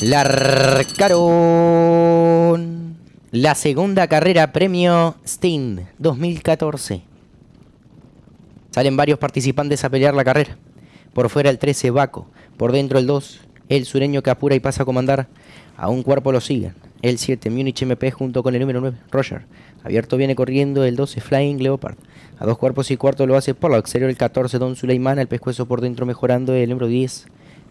Larcaron la segunda carrera premio Steam 2014. Salen varios participantes a pelear la carrera. Por fuera el 13 Baco, por dentro el 2, el sureño que apura y pasa a comandar. A un cuerpo lo siguen. El 7 Munich MP junto con el número 9 Roger. Abierto viene corriendo el 12 Flying Leopard. A dos cuerpos y cuarto lo hace por lo exterior el 14 Don Suleiman. El pescuezo por dentro mejorando el número 10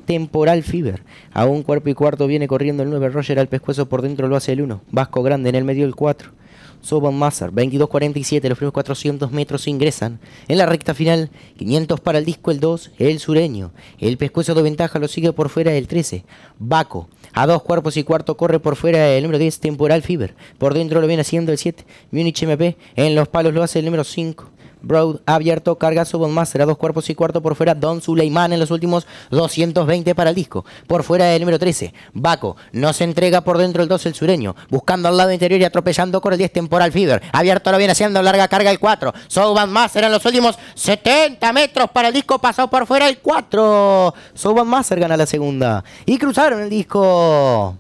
temporal Fiber. A un cuerpo y cuarto viene corriendo el 9, Roger al pescuezo por dentro lo hace el 1, Vasco Grande en el medio el 4. Soban Mazar, 22.47, los primeros 400 metros ingresan. En la recta final, 500 para el disco el 2, el sureño. El pescuezo de ventaja lo sigue por fuera el 13. Baco, a dos cuerpos y cuarto corre por fuera el número 10, Temporal Fever, Por dentro lo viene haciendo el 7, Munich MP. En los palos lo hace el número 5. Broad abierto, carga Master a dos cuerpos y cuarto por fuera. Don Suleiman en los últimos 220 para el disco. Por fuera del número 13. Baco no se entrega por dentro el 2 el sureño. Buscando al lado interior y atropellando con el 10 temporal Fever. Abierto lo viene haciendo larga carga el 4. Master en los últimos 70 metros para el disco. Pasó por fuera el 4. Master gana la segunda. Y cruzaron el disco.